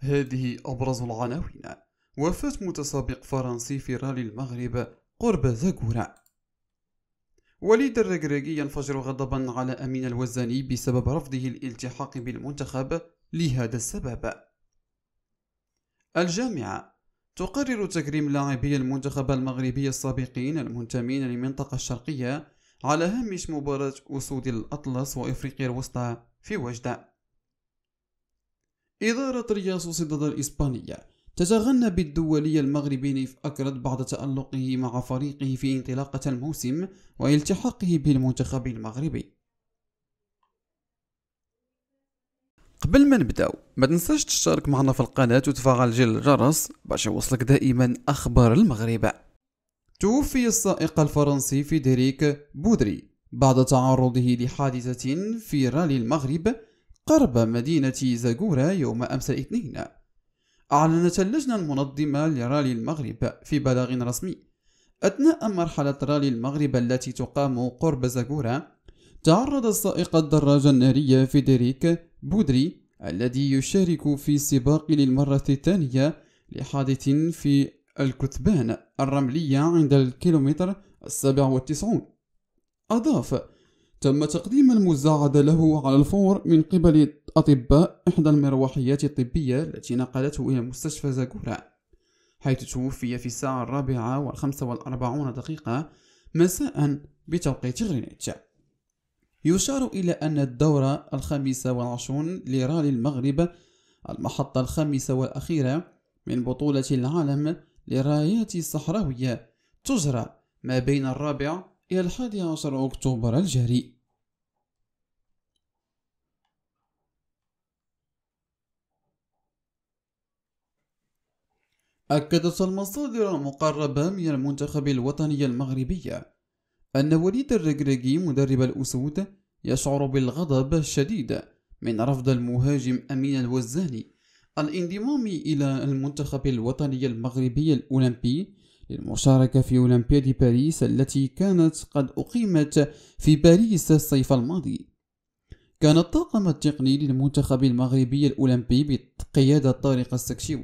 هذه أبرز العناوين وفاة متسابق فرنسي في رالي المغرب قرب زاكورا وليد الركراكي ينفجر غضبا على أمين الوزاني بسبب رفضه الالتحاق بالمنتخب لهذا السبب الجامعة تقرر تكريم لاعبي المنتخب المغربي السابقين المنتمين للمنطقة الشرقية على هامش مباراة أسود الأطلس وإفريقيا الوسطى في وجدة إدارة رياض صدد الإسبانية تتغنى بالدولي المغربي نيف أكرد بعد تألقه مع فريقه في انطلاقة الموسم والتحاقه بالمنتخب المغربي قبل ما نبداو ما تنساش تشترك معنا في القناة وتفعل جل الجرس باش يوصلك دائما أخبار المغرب توفي السائق الفرنسي فيدريك بودري بعد تعرضه لحادثة في رالي المغرب قرب مدينة زاغورا يوم أمس الاثنين أعلنت اللجنة المنظمة لرالي المغرب في بلاغ رسمي أثناء مرحلة رالي المغرب التي تقام قرب زاغورا تعرض السائق الدراجة النارية فيدريك بودري الذي يشارك في السباق للمرة الثانية لحادث في الكثبان الرملية عند الكيلومتر السابع والتسعون أضاف تم تقديم المساعدة له على الفور من قبل أطباء إحدى المروحيات الطبية التي نقلته إلى مستشفى زاكورا حيث توفي في الساعة الرابعة والخمسة والأربعون دقيقة مساء بتوقيت غرينتش يشار إلى أن الدورة الخامسة والعشرون لرالي المغرب المحطة الخامسة والأخيرة من بطولة العالم للرايات الصحراوية تجرى ما بين الرابع إلى الحادي عشر أكتوبر الجاري أكدت المصادر المقربة من المنتخب الوطني المغربي أن وليد الرجرجي مدرب الأسود يشعر بالغضب الشديد من رفض المهاجم أمين الوزاني الانضمام إلى المنتخب الوطني المغربي الأولمبي للمشاركة في أولمبياد باريس التي كانت قد أقيمت في باريس الصيف الماضي كان الطاقم التقني للمنتخب المغربي الأولمبي بقيادة طارق السكشيو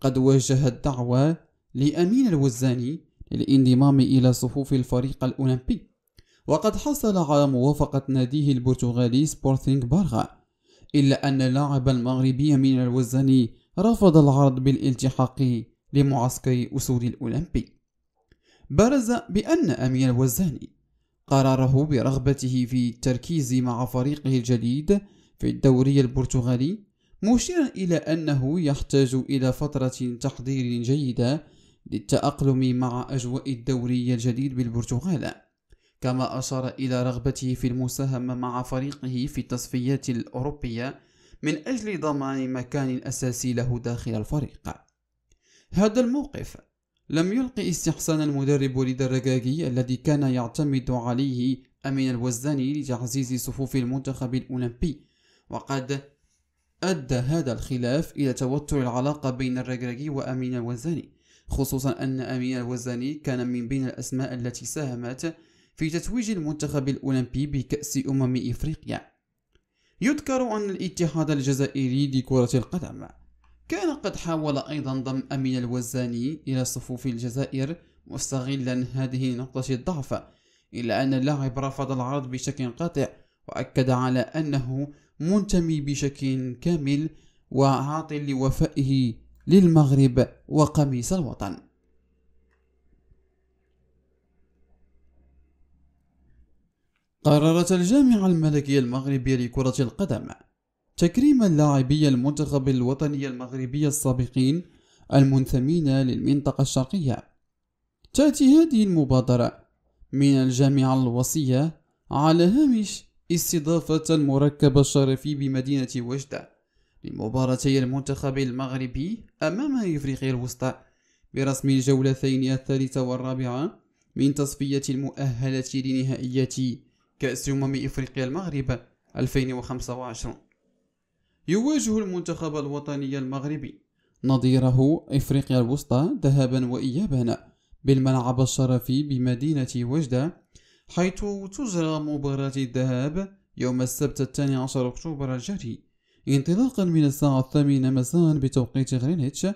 قد وجه الدعوة لأمين الوزاني للانضمام إلى صفوف الفريق الأولمبي وقد حصل على موافقة ناديه البرتغالي سبورتينغ بارغا إلا أن اللاعب المغربي من الوزاني رفض العرض بالالتحاق لمعسكر أسود الأولمبي برز بأن أمير الوزاني قرره برغبته في التركيز مع فريقه الجديد في الدوري البرتغالي مشيرا إلى أنه يحتاج إلى فترة تحضير جيدة للتأقلم مع أجواء الدوري الجديد بالبرتغال كما أشار إلى رغبته في المساهمة مع فريقه في التصفيات الأوروبية من أجل ضمان مكان أساسي له داخل الفريق هذا الموقف لم يلقي استحسان المدرب وليد الركاكي الذي كان يعتمد عليه أمين الوزاني لتعزيز صفوف المنتخب الأولمبي وقد أدى هذا الخلاف إلى توتر العلاقة بين الركاكي وأمين الوزاني خصوصا أن أمين الوزاني كان من بين الأسماء التي ساهمت في تتويج المنتخب الأولمبي بكأس أمم إفريقيا يذكر أن الاتحاد الجزائري لكرة القدم كان قد حاول أيضا ضم أمين الوزاني إلى صفوف الجزائر مستغلا هذه نقطة الضعف إلا أن اللاعب رفض العرض بشكل قاطع وأكد على أنه منتمي بشكل كامل وعاطل لوفائه للمغرب وقميص الوطن قررت الجامعة الملكية المغربية لكرة القدم تكريما لاعبي المنتخب الوطني المغربي السابقين المنثمين للمنطقة الشرقية تأتي هذه المبادرة من الجامعة الوصية على هامش استضافة المركب الشرفي بمدينة وجدة لمباراتي المنتخب المغربي أمام إفريقيا الوسطى برسم الجولتين الثالثة والرابعة من تصفية المؤهلة لنهائيات كأس أمم إفريقيا المغرب 2025 يواجه المنتخب الوطني المغربي نظيره إفريقيا الوسطى ذهبا وإيابا بالملعب الشرفي بمدينة وجدة حيث تجرى مباراة الذهاب يوم السبت الثاني عشر أكتوبر الجاري انطلاقا من الساعة الثامنة مساء بتوقيت غرينتش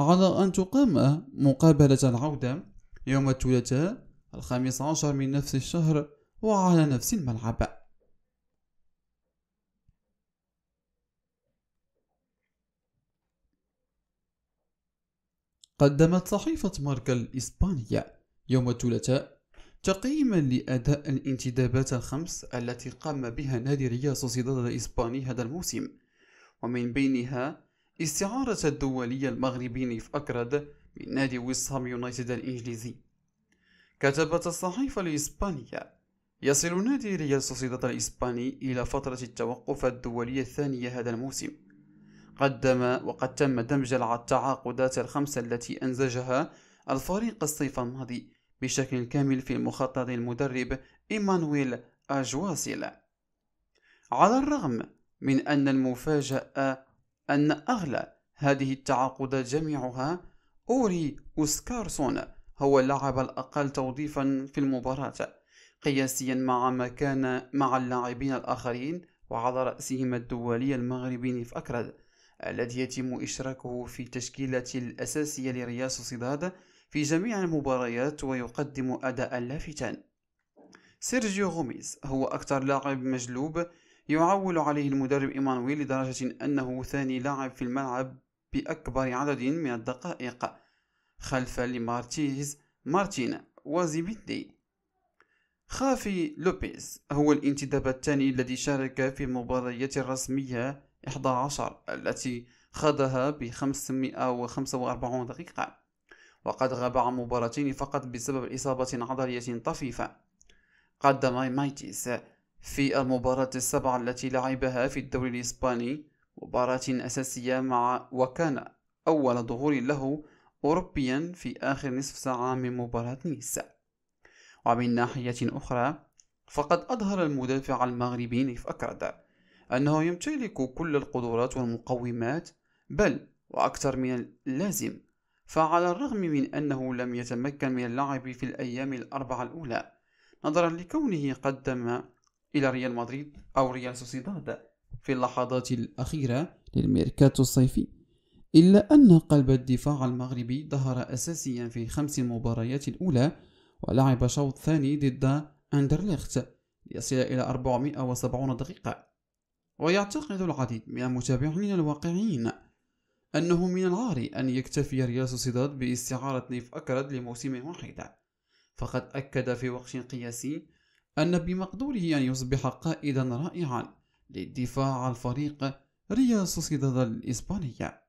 على أن تقام مقابلة العودة يوم الثلاثاء الخامس عشر من نفس الشهر وعلى نفس الملعب قدمت صحيفة ماركا الإسبانية يوم الثلاثاء تقييما لأداء الانتدابات الخمس التي قام بها نادي ريال سوسيداد الإسباني هذا الموسم ومن بينها استعارة الدولية المغربي نيف أكرد من نادي ويسهام يونايتد الإنجليزي كتبت الصحيفة الإسبانية يصل نادي ريال سوسيداد الإسباني إلى فترة التوقف الدولية الثانية هذا الموسم قدم وقد تم دمج التعاقدات الخمسة التي أنزجها الفريق الصيف الماضي بشكل كامل في مخطط المدرب إيمانويل أجواسيل على الرغم من أن المفاجأة أن أغلى هذه التعاقدات جميعها أوري أوسكارسون هو اللاعب الأقل توظيفا في المباراة قياسيا مع ما كان مع اللاعبين الآخرين وعلى رأسهم الدولي المغربي في أكرد الذي يتم إشراكه في التشكيلة الأساسية لرياس سداد في جميع المباريات ويقدم أداء لافتا سيرجيو غوميز هو أكثر لاعب مجلوب يعول عليه المدرب إيمانويل لدرجة أنه ثاني لاعب في الملعب بأكبر عدد من الدقائق خلف لمارتيز مارتين وزيبيتي خافي لوبيز هو الانتداب الثاني الذي شارك في المباريات الرسمية 11 التي خاضها ب 545 دقيقة وقد غاب عن مباراتين فقط بسبب إصابة عضلية طفيفة قدم مايتيس في المباراة السبعة التي لعبها في الدوري الإسباني مباراة أساسية مع وكان أول ظهور له أوروبيا في آخر نصف ساعة من مباراة نيس ومن ناحية أخرى فقد أظهر المدافع المغربي نيف أكرد أنه يمتلك كل القدرات والمقومات بل وأكثر من اللازم فعلى الرغم من أنه لم يتمكن من اللعب في الأيام الأربعة الأولى نظرا لكونه قدم إلى ريال مدريد أو ريال سوسيداد في اللحظات الأخيرة للميركاتو الصيفي إلا أن قلب الدفاع المغربي ظهر أساسيا في خمس مباريات الأولى ولعب شوط ثاني ضد أندرليخت ليصل إلى 470 دقيقة ويعتقد العديد من المتابعين الواقعيين أنه من العار أن يكتفي رياس سداد باستعارة نيف أكرد لموسم واحد فقد أكد في وقت قياسي أن بمقدوره أن يصبح قائدا رائعا للدفاع عن فريق رياس سداد الإسبانية